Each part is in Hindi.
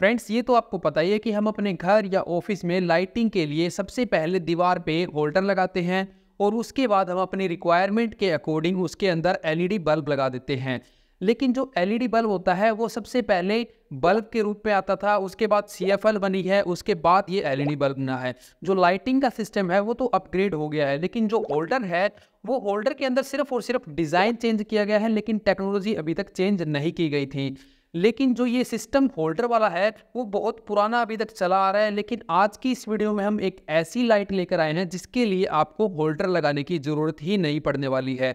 फ्रेंड्स ये तो आपको पता ही है कि हम अपने घर या ऑफिस में लाइटिंग के लिए सबसे पहले दीवार पे होल्डर लगाते हैं और उसके बाद हम अपनी रिक्वायरमेंट के अकॉर्डिंग उसके अंदर एलईडी बल्ब e लगा देते हैं लेकिन जो एलईडी बल्ब e होता है वो सबसे पहले बल्ब के रूप में आता था उसके बाद सी बनी है उसके बाद ये एलईडी बल्ब e बना है जो लाइटिंग का सिस्टम है वो तो अपग्रेड हो गया है लेकिन जो होल्डर है वो होल्डर के अंदर सिर्फ और सिर्फ डिज़ाइन चेंज किया गया है लेकिन टेक्नोलॉजी अभी तक चेंज नहीं की गई थी लेकिन जो ये सिस्टम होल्डर वाला है वो बहुत पुराना अभी तक चला आ रहा है लेकिन आज की इस वीडियो में हम एक ऐसी लाइट लेकर आए हैं जिसके लिए आपको होल्डर लगाने की ज़रूरत ही नहीं पड़ने वाली है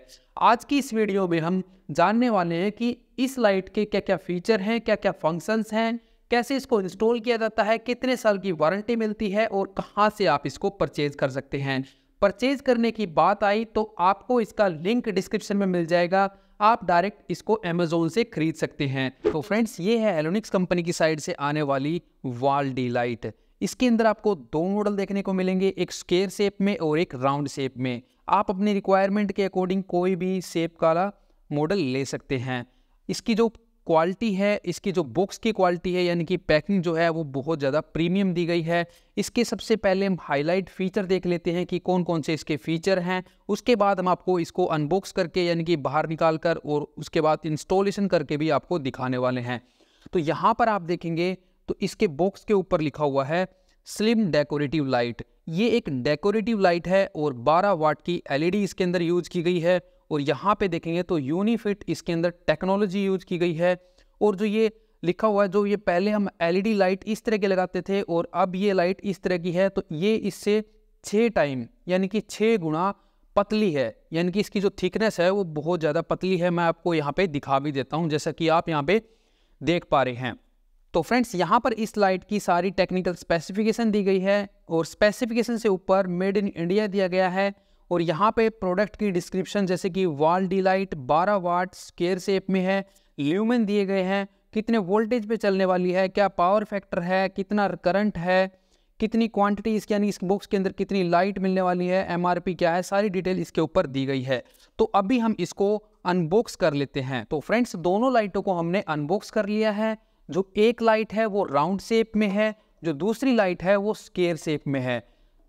आज की इस वीडियो में हम जानने वाले हैं कि इस लाइट के क्या क्या फ़ीचर हैं क्या क्या फंक्शंस हैं कैसे इसको इंस्टॉल किया जाता है कितने साल की वारंटी मिलती है और कहाँ से आप इसको परचेज कर सकते हैं परचेज करने की बात आई तो आपको इसका लिंक डिस्क्रिप्शन में मिल जाएगा आप डायरेक्ट इसको अमेजोन से खरीद सकते हैं तो फ्रेंड्स ये है एलोनिक्स कंपनी की साइड से आने वाली वॉल डी लाइट इसके अंदर आपको दो मॉडल देखने को मिलेंगे एक स्केयर शेप में और एक राउंड शेप में आप अपने रिक्वायरमेंट के अकॉर्डिंग कोई भी शेप काला मॉडल ले सकते हैं इसकी जो क्वालिटी है इसकी जो बुक्स की क्वालिटी है यानी कि पैकिंग जो है वो बहुत ज़्यादा प्रीमियम दी गई है इसके सबसे पहले हम हाईलाइट फीचर देख लेते हैं कि कौन कौन से इसके फीचर हैं उसके बाद हम आपको इसको अनबॉक्स करके यानी कि बाहर निकाल कर और उसके बाद इंस्टॉलेशन करके भी आपको दिखाने वाले हैं तो यहाँ पर आप देखेंगे तो इसके बॉक्स के ऊपर लिखा हुआ है स्लिम डेकोरेटिव लाइट ये एक डेकोरेटिव लाइट है और 12 वाट की एलईडी इसके अंदर यूज की गई है और यहाँ पे देखेंगे तो यूनिफिट इसके अंदर टेक्नोलॉजी यूज की गई है और जो ये लिखा हुआ है जो ये पहले हम एलईडी लाइट e इस तरह के लगाते थे और अब ये लाइट इस तरह की है तो ये इससे छः टाइम यानी कि छः गुणा पतली है यानी कि इसकी जो थिकनेस है वो बहुत ज़्यादा पतली है मैं आपको यहाँ पे दिखा भी देता हूँ जैसा कि आप यहाँ पे देख पा रहे हैं तो फ्रेंड्स यहाँ पर इस लाइट की सारी टेक्निकल स्पेसिफिकेशन दी गई है और स्पेसिफिकेशन से ऊपर मेड इन इंडिया दिया गया है और यहाँ पे प्रोडक्ट की डिस्क्रिप्शन जैसे कि wall delight 12 watt square shape में है ल्यूमन दिए गए हैं कितने वोल्टेज पे चलने वाली है क्या पावर फैक्टर है कितना करंट है कितनी क्वांटिटी इसके यानी इस बॉक्स के अंदर कितनी लाइट मिलने वाली है एमआरपी क्या है सारी डिटेल इसके ऊपर दी गई है तो अभी हम इसको अनबॉक्स कर लेते हैं तो फ्रेंड्स दोनों लाइटों को हमने अनबॉक्स कर लिया है जो एक लाइट है वो राउंड शेप में है जो दूसरी लाइट है वो स्केयर शेप में है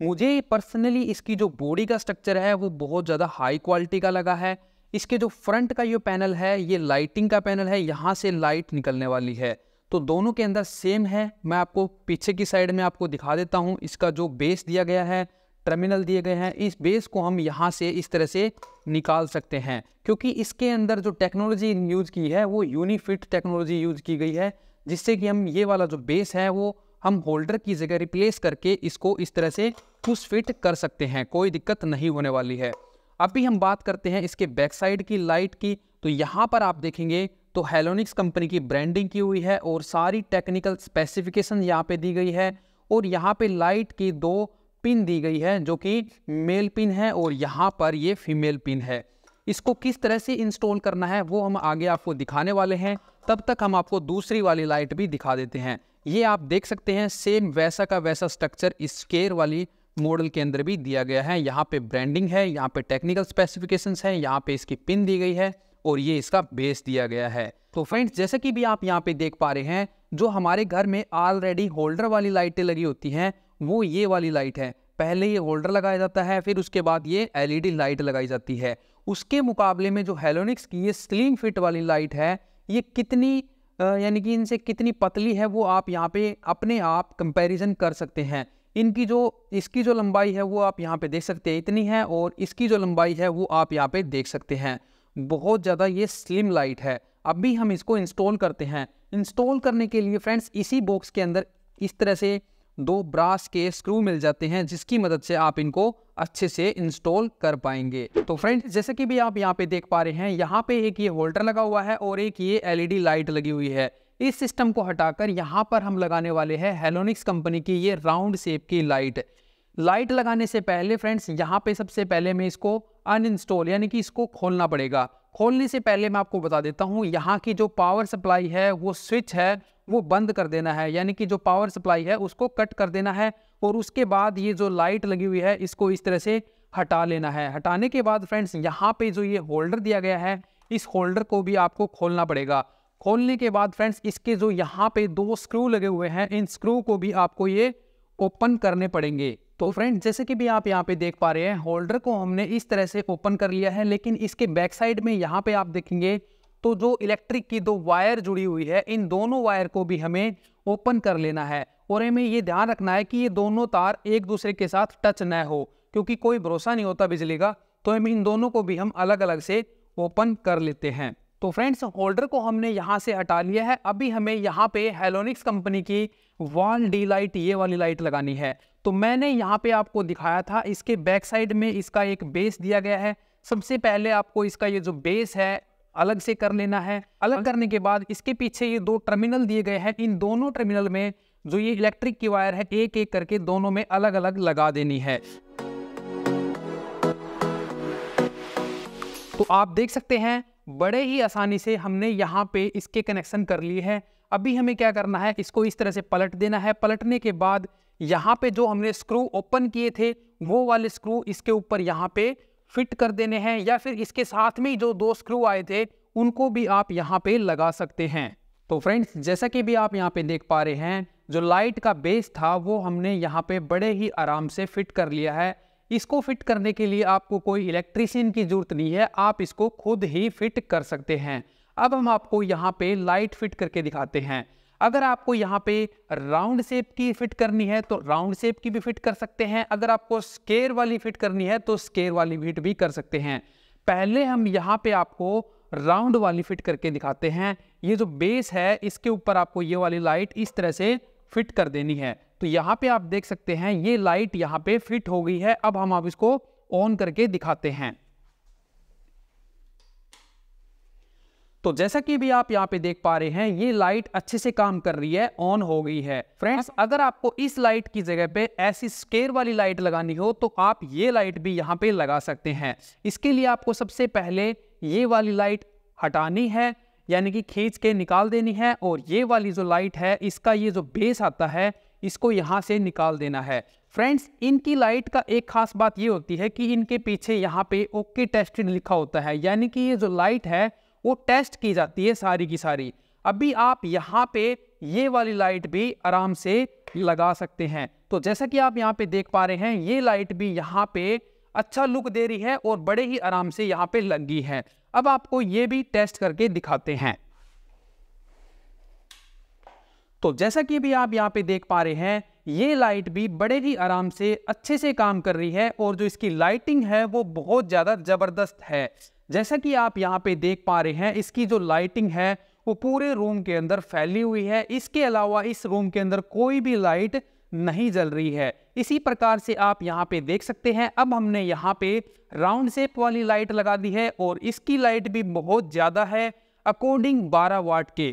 मुझे पर्सनली इसकी जो बॉडी का स्ट्रक्चर है वो बहुत ज़्यादा हाई क्वालिटी का लगा है इसके जो फ्रंट का ये पैनल है ये लाइटिंग का पैनल है यहाँ से लाइट निकलने वाली है तो दोनों के अंदर सेम है मैं आपको पीछे की साइड में आपको दिखा देता हूँ इसका जो बेस दिया गया है टर्मिनल दिए गए हैं इस बेस को हम यहाँ से इस तरह से निकाल सकते हैं क्योंकि इसके अंदर जो टेक्नोलॉजी यूज़ की है वो यूनिफिट टेक्नोलॉजी यूज़ की गई है जिससे कि हम ये वाला जो बेस है वो हम होल्डर की जगह रिप्लेस करके इसको इस तरह से कुछ फिट कर सकते हैं कोई दिक्कत नहीं होने वाली है अभी हम बात करते हैं इसके बैक साइड की लाइट की तो यहाँ पर आप देखेंगे तो हेलोनिक्स कंपनी की ब्रांडिंग की हुई है और सारी टेक्निकल स्पेसिफिकेशन यहाँ पे दी गई है और यहाँ पे लाइट की दो पिन दी गई है जो कि मेल पिन है और यहाँ पर ये फीमेल पिन है इसको किस तरह से इंस्टॉल करना है वो हम आगे आपको दिखाने वाले हैं तब तक हम आपको दूसरी वाली लाइट भी दिखा देते हैं ये आप देख सकते हैं सेम वैसा का वैसा स्ट्रक्चर स्केयर वाली मॉडल के अंदर भी दिया गया है यहाँ पे ब्रांडिंग है यहाँ पे टेक्निकल स्पेसिफिकेशंस है यहाँ पे इसकी पिन दी गई है और ये इसका बेस दिया गया है तो फ्रेंड्स जैसे कि भी आप यहाँ पे देख पा रहे हैं जो हमारे घर में ऑलरेडी होल्डर वाली लाइटें लगी होती हैं वो ये वाली लाइट है पहले ये होल्डर लगाया जाता है फिर उसके बाद ये एल लाइट लगाई जाती है उसके मुकाबले में जो हेलोनिक्स की ये स्लिम फिट वाली लाइट है ये कितनी यानी कि इनसे कितनी पतली है वो आप यहाँ पे अपने आप कंपैरिजन कर सकते हैं इनकी जो इसकी जो लंबाई है वो आप यहाँ पे देख सकते हैं इतनी है और इसकी जो लंबाई है वो आप यहाँ पे देख सकते हैं बहुत ज़्यादा ये स्लिम लाइट है अब भी हम इसको इंस्टॉल करते हैं इंस्टॉल करने के लिए फ्रेंड्स इसी बॉक्स के अंदर इस तरह से दो ब्रास के स्क्रू मिल जाते हैं जिसकी मदद से आप इनको अच्छे से इंस्टॉल कर पाएंगे तो फ्रेंड्स जैसे कि भी आप यहाँ पे देख पा रहे हैं यहाँ पे एक ये होल्डर लगा हुआ है और एक ये एलईडी लाइट लगी हुई है इस सिस्टम को हटाकर यहाँ पर हम लगाने वाले हैं हेलोनिक्स कंपनी की ये राउंड शेप की लाइट लाइट लगाने से पहले फ्रेंड्स यहाँ पे सबसे पहले मैं इसको अनइंस्टॉल यानी कि इसको खोलना पड़ेगा खोलने से पहले मैं आपको बता देता हूँ यहाँ की जो पावर सप्लाई है वो स्विच है वो बंद कर देना है यानी कि जो पावर सप्लाई है उसको कट कर देना है और उसके बाद ये जो लाइट लगी हुई है इसको इस तरह से हटा लेना है हटाने के बाद फ्रेंड्स यहाँ पे जो ये होल्डर दिया गया है इस होल्डर को भी आपको खोलना पड़ेगा खोलने के बाद फ्रेंड्स इसके जो यहाँ पे दो स्क्रू लगे हुए हैं इन स्क्रू को भी आपको ये ओपन करने पड़ेंगे तो फ्रेंड्स जैसे कि भी आप यहाँ पे देख पा रहे हैं होल्डर को हमने इस तरह से ओपन कर लिया है लेकिन इसके बैक साइड में यहाँ पे आप देखेंगे तो जो इलेक्ट्रिक की दो वायर जुड़ी हुई है इन दोनों वायर को भी हमें ओपन कर लेना है और हमें ये ध्यान रखना है कि ये दोनों तार एक दूसरे के साथ टच न हो क्योंकि कोई भरोसा नहीं होता बिजली का तो हम इन दोनों को भी हम अलग अलग से ओपन कर लेते हैं तो फ्रेंड्स होल्डर को हमने यहाँ से हटा लिया है अभी हमें यहाँ पे हेलोनिक्स कंपनी की वॉल डी लाइट ये वाली लाइट लगानी है तो मैंने यहाँ पे आपको दिखाया था इसके बैक साइड में इसका एक बेस दिया गया है सबसे पहले आपको इसका ये जो बेस है अलग से कर लेना है अलग करने के बाद इसके पीछे ये दो टर्मिनल दिए गए हैं इन दोनों टर्मिनल में जो ये इलेक्ट्रिक की वायर है एक एक करके दोनों में अलग अलग लगा देनी है तो आप देख सकते हैं बड़े ही आसानी से हमने यहाँ पे इसके कनेक्शन कर लिए है अभी हमें क्या करना है इसको इस तरह से पलट देना है पलटने के बाद यहाँ पे जो हमने स्क्रू ओपन किए थे वो वाले स्क्रू इसके ऊपर यहाँ पे फिट कर देने हैं या फिर इसके साथ में जो दो स्क्रू आए थे उनको भी आप यहाँ पे लगा सकते हैं तो फ्रेंड्स जैसा कि भी आप यहाँ पे देख पा रहे हैं जो लाइट का बेस था वो हमने यहाँ पे बड़े ही आराम से फिट कर लिया है इसको फिट करने के लिए आपको कोई इलेक्ट्रिशियन की ज़रूरत नहीं है आप इसको खुद ही फिट कर सकते हैं अब हम आपको यहाँ पे लाइट फिट करके दिखाते हैं अगर आपको यहाँ पे राउंड शेप की फिट करनी है तो राउंड शेप की भी फिट कर सकते हैं अगर आपको स्केयर वाली फिट करनी है तो स्केयर वाली फिट भी कर सकते हैं पहले हम यहाँ पे आपको राउंड वाली फिट करके दिखाते हैं ये जो बेस है इसके ऊपर आपको ये वाली लाइट इस तरह से फिट कर देनी है तो यहाँ पे आप देख सकते हैं ये लाइट यहाँ पे फिट हो गई है अब हम आप इसको ऑन करके दिखाते हैं तो जैसा कि भी आप यहाँ पे देख पा रहे हैं ये लाइट अच्छे से काम कर रही है ऑन हो गई है फ्रेंड्स अगर आपको इस लाइट की जगह पे ऐसी स्केयर वाली लाइट लगानी हो तो आप ये लाइट भी यहाँ पे लगा सकते हैं इसके लिए आपको सबसे पहले ये वाली लाइट हटानी है यानी कि खींच के निकाल देनी है और ये वाली जो लाइट है इसका ये जो बेस आता है इसको यहाँ से निकाल देना है फ्रेंड्स इनकी लाइट का एक खास बात ये होती है कि इनके पीछे यहाँ पे ओके टेस्टेड लिखा होता है यानी कि ये जो लाइट है वो टेस्ट की जाती है सारी की सारी अभी आप यहाँ पे ये वाली लाइट भी आराम से लगा सकते हैं तो जैसा कि आप यहाँ पे देख पा रहे हैं ये लाइट भी यहाँ पे अच्छा लुक दे रही है और बड़े ही आराम से यहाँ पे लगी है अब आपको ये भी टेस्ट करके दिखाते हैं तो जैसा कि भी आप यहाँ पे देख पा रहे हैं ये लाइट भी बड़े ही आराम से अच्छे से काम कर रही है और जो इसकी लाइटिंग है वो बहुत ज़्यादा ज़बरदस्त है जैसा कि आप यहाँ पे देख पा रहे हैं इसकी जो लाइटिंग है वो पूरे रूम के अंदर फैली हुई है इसके अलावा इस रूम के अंदर कोई भी लाइट नहीं जल रही है इसी प्रकार से आप यहाँ पे देख सकते हैं अब हमने यहाँ पे राउंड शेप वाली लाइट लगा दी है और इसकी लाइट भी बहुत ज़्यादा है अकॉर्डिंग 12 वाट के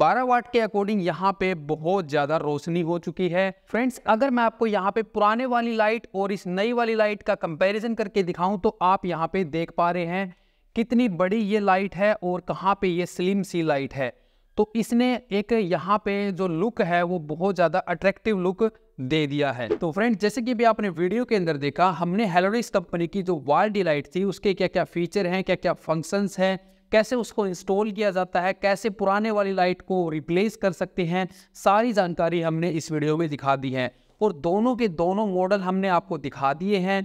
12 वाट के अकॉर्डिंग यहाँ पे बहुत ज़्यादा रोशनी हो चुकी है फ्रेंड्स अगर मैं आपको यहाँ पे पुराने वाली लाइट और इस नई वाली लाइट का कंपैरिजन करके दिखाऊं तो आप यहाँ पे देख पा रहे हैं कितनी बड़ी ये लाइट है और कहाँ पे ये स्लिम सी लाइट है तो इसने एक यहाँ पे जो लुक है वो बहुत ज़्यादा अट्रैक्टिव लुक दे दिया है तो फ्रेंड्स जैसे कि भी आपने वीडियो के अंदर देखा हमने हेलोडिस कंपनी की जो वाल डी लाइट थी उसके क्या क्या फीचर हैं क्या क्या फंक्शंस हैं कैसे उसको इंस्टॉल किया जाता है कैसे पुराने वाली लाइट को रिप्लेस कर सकते हैं सारी जानकारी हमने इस वीडियो में दिखा दी है और दोनों के दोनों मॉडल हमने आपको दिखा दिए हैं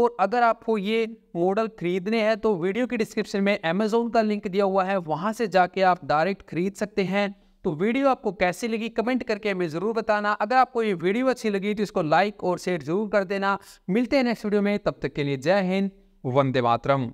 और अगर आपको ये मॉडल खरीदने हैं तो वीडियो के डिस्क्रिप्शन में अमेज़ोन का लिंक दिया हुआ है वहाँ से जाके आप डायरेक्ट खरीद सकते हैं तो वीडियो आपको कैसी लगी कमेंट करके हमें ज़रूर बताना अगर आपको ये वीडियो अच्छी लगी तो इसको लाइक और शेयर ज़रूर कर देना मिलते हैं नेक्स्ट वीडियो में तब तक के लिए जय हिंद वंदे मातरम